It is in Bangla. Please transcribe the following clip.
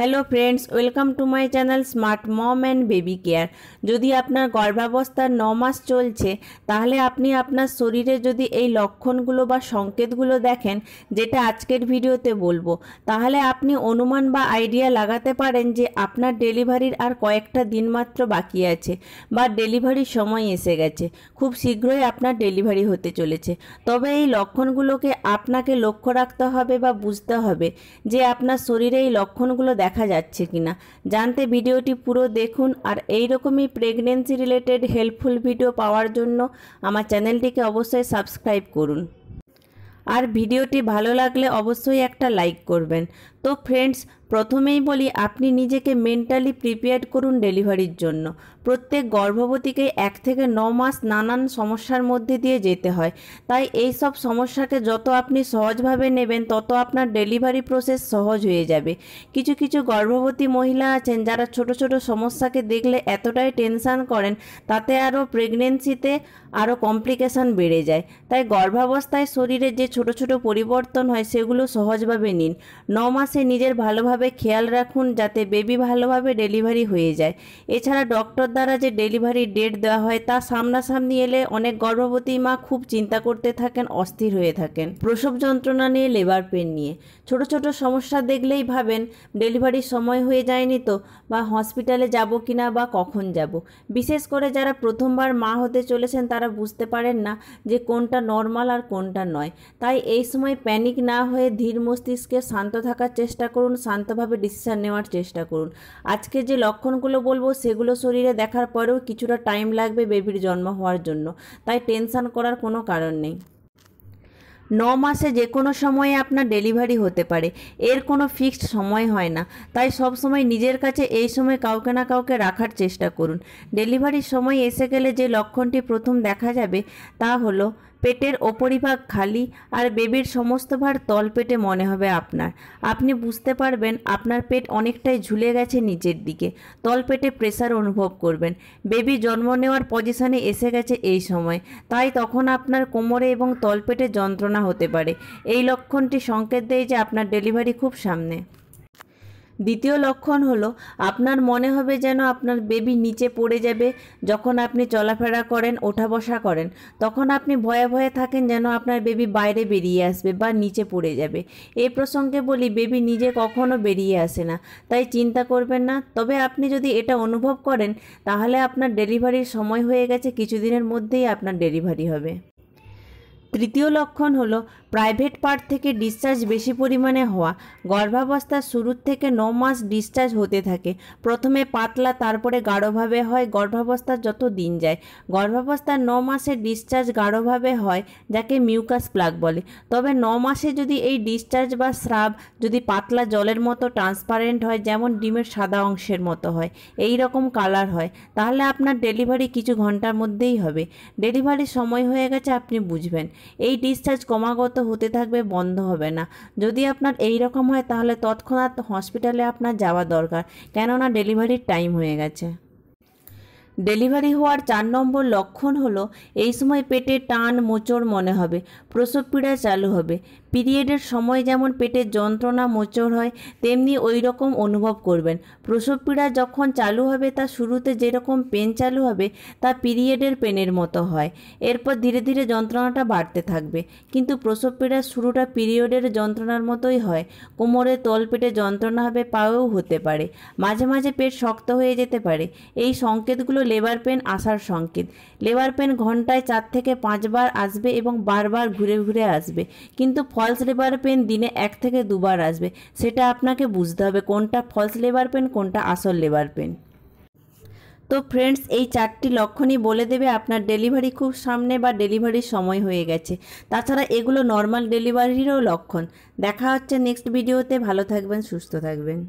hello friends welcome to my channel smart mom and baby care যদি আপনার গর্ভাবস্থার ন মাস চলছে তাহলে আপনি আপনার শরীরে যদি এই লক্ষণগুলো বা সংকেতগুলো দেখেন যেটা আজকের ভিডিওতে বলবো তাহলে আপনি অনুমান বা আইডিয়া লাগাতে পারেন যে আপনার ডেলিভারির আর কয়েকটা দিন মাত্র বাকি আছে বা ডেলিভারির সময় এসে গেছে খুব শীঘ্রই আপনার ডেলিভারি হতে চলেছে তবে এই লক্ষণগুলোকে আপনাকে লক্ষ্য রাখতে হবে বা বুঝতে হবে যে আপনার শরীরে এই লক্ষণগুলো দেখ দেখা যাচ্ছে কিনা জানতে ভিডিওটি পুরো দেখুন আর এই রকমই প্রেগনেন্সি রিলেটেড হেল্পফুল ভিডিও পাওয়ার জন্য আমার চ্যানেলটিকে অবশ্যই সাবস্ক্রাইব করুন আর ভিডিওটি ভালো লাগলে অবশ্যই একটা লাইক করবেন তো ফ্রেন্ডস প্রথমেই বলি আপনি নিজেকে মেন্টালি প্রিপেয়ার করুন ডেলিভারির জন্য প্রত্যেক গর্ভবতীকে এক থেকে ন মাস নানান সমস্যার মধ্যে দিয়ে যেতে হয় তাই এই সব সমস্যাকে যত আপনি সহজভাবে নেবেন তত আপনার ডেলিভারি প্রসেস সহজ হয়ে যাবে কিছু কিছু গর্ভবতী মহিলা আছেন যারা ছোট ছোট সমস্যাকে দেখলে এতটাই টেনশান করেন তাতে আরও প্রেগনেন্সিতে আরও কমপ্লিকেশান বেড়ে যায় তাই গর্ভাবস্থায় শরীরে যে ছোট ছোট পরিবর্তন হয় সেগুলো সহজভাবে নিন ন মাসে আছে নিজের ভালোভাবে খেয়াল রাখুন যাতে বেবি ভালোভাবে ডেলিভারি হয়ে যায় এছাড়া ডক্টর দ্বারা যে ডেলিভারি ডেট দেওয়া হয় তা সামনাসামনি এলে অনেক গর্ভবতী মা খুব চিন্তা করতে থাকেন অস্থির হয়ে থাকেন প্রসব যন্ত্রণা নিয়ে লেবার পেন নিয়ে ছোট ছোট সমস্যা দেখলেই ভাবেন ডেলিভারির সময় হয়ে যায়নি তো বা হসপিটালে যাব কি না বা কখন যাব বিশেষ করে যারা প্রথমবার মা হতে চলেছেন তারা বুঝতে পারেন না যে কোনটা নর্মাল আর কোনটা নয় তাই এই সময় প্যানিক না হয়ে ধীর মস্তিষ্কে শান্ত থাকার চেষ্টা করুন শান্তভাবে ডিসিশান নেওয়ার চেষ্টা করুন আজকে যে লক্ষণগুলো বলবো সেগুলো শরীরে দেখার পরেও কিছুটা টাইম লাগবে বেবির জন্ম হওয়ার জন্য তাই টেনশান করার কোনো কারণ নেই ন মাসে যে কোনো সময়ে আপনার ডেলিভারি হতে পারে এর কোনো ফিক্সড সময় হয় না তাই সব সময় নিজের কাছে এই সময় কাউকে না কাউকে রাখার চেষ্টা করুন ডেলিভারির সময় এসে গেলে যে লক্ষণটি প্রথম দেখা যাবে তা হলো পেটের ওপরিভাগ খালি আর বেবির সমস্ত ভার তলপেটে মনে হবে আপনার আপনি বুঝতে পারবেন আপনার পেট অনেকটাই ঝুলে গেছে নিচের দিকে তলপেটে প্রেসার অনুভব করবেন বেবি জন্ম নেওয়ার পজিশনে এসে গেছে এই সময় তাই তখন আপনার কোমরে এবং তলপেটে যন্ত্রণা হতে পারে এই লক্ষণটি সংকেত দেয় যে আপনার ডেলিভারি খুব সামনে দ্বিতীয় লক্ষণ হলো আপনার মনে হবে যেন আপনার বেবি নিচে পড়ে যাবে যখন আপনি চলাফেরা করেন ওঠা বসা করেন তখন আপনি ভয়ে ভয়ে থাকেন যেন আপনার বেবি বাইরে বেরিয়ে আসবে বা নিচে পড়ে যাবে এই প্রসঙ্গে বলি বেবি নিজে কখনো বেরিয়ে আসে না তাই চিন্তা করবেন না তবে আপনি যদি এটা অনুভব করেন তাহলে আপনার ডেলিভারির সময় হয়ে গেছে কিছুদিনের মধ্যেই আপনার ডেলিভারি হবে তৃতীয় লক্ষণ হল প্রাইভেট পার্ট থেকে ডিসচার্জ বেশি পরিমাণে হওয়া গর্ভাবস্থার শুরুর থেকে ন মাস ডিসচার্জ হতে থাকে প্রথমে পাতলা তারপরে গাঢ়ভাবে হয় গর্ভাবস্থা যত দিন যায় গর্ভাবস্থার ন মাসে ডিসচার্জ গাঢ়ভাবে হয় যাকে মিউকাস প্লাগ বলে তবে ন মাসে যদি এই ডিসচার্জ বা স্রাব যদি পাতলা জলের মতো ট্রান্সপারেন্ট হয় যেমন ডিমের সাদা অংশের মতো হয় এই রকম কালার হয় তাহলে আপনার ডেলিভারি কিছু ঘন্টার মধ্যেই হবে ডেলিভারির সময় হয়ে গেছে আপনি বুঝবেন এই ডিসচার্জ ক্রমাগত হতে থাকবে বন্ধ হবে না যদি আপনার এই রকম হয় তাহলে তৎক্ষণাৎ হসপিটালে আপনার যাওয়া দরকার কেননা ডেলিভারির টাইম হয়ে গেছে ডেলিভারি হওয়ার চার নম্বর লক্ষণ হলো এই সময় পেটে টান মোচড় মনে হবে প্রসব পীড়া চালু হবে পিরিয়ডের সময় যেমন পেটের যন্ত্রণা মোচড় হয় তেমনি ওই রকম অনুভব করবেন প্রসব পীড়া যখন চালু হবে তা শুরুতে যেরকম পেন চালু হবে তা পিরিয়ডের পেনের মতো হয় এরপর ধীরে ধীরে যন্ত্রণাটা বাড়তে থাকবে কিন্তু প্রসব পীড়ার শুরুটা পিরিয়ডের যন্ত্রণার মতোই হয় কোমরে তলপেটে যন্ত্রণা হবে পায়েও হতে পারে মাঝে মাঝে পেট শক্ত হয়ে যেতে পারে এই সংকেতগুলো লেবার পেন আসার সংকেত লেবার পেন ঘন্টায় চার থেকে পাঁচবার আসবে এবং বারবার ঘুরে ঘুরে আসবে কিন্তু ফলস লেবার পেন দিনে এক থেকে দুবার আসবে সেটা আপনাকে বুঝতে হবে কোনটা ফলস লেবার পেন কোনটা আসল লেবার পেন তো ফ্রেন্ডস এই চারটি লক্ষণই বলে দেবে আপনার ডেলিভারি খুব সামনে বা ডেলিভারির সময় হয়ে গেছে তাছাড়া এগুলো নর্মাল ডেলিভারিরও লক্ষণ দেখা হচ্ছে নেক্সট ভিডিওতে ভালো থাকবেন সুস্থ থাকবেন